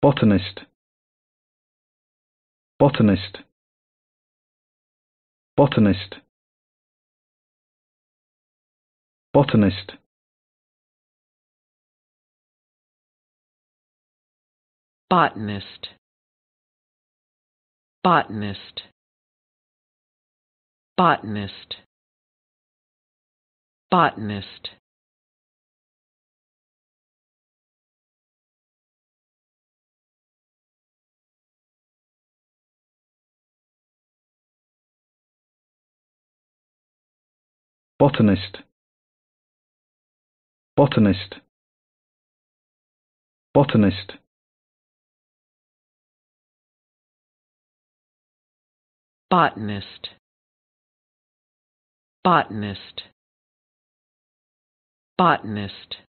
botanist botanist botanist botanist botanist botanist botanist botanist botanist botanist botanist botanist botanist botanist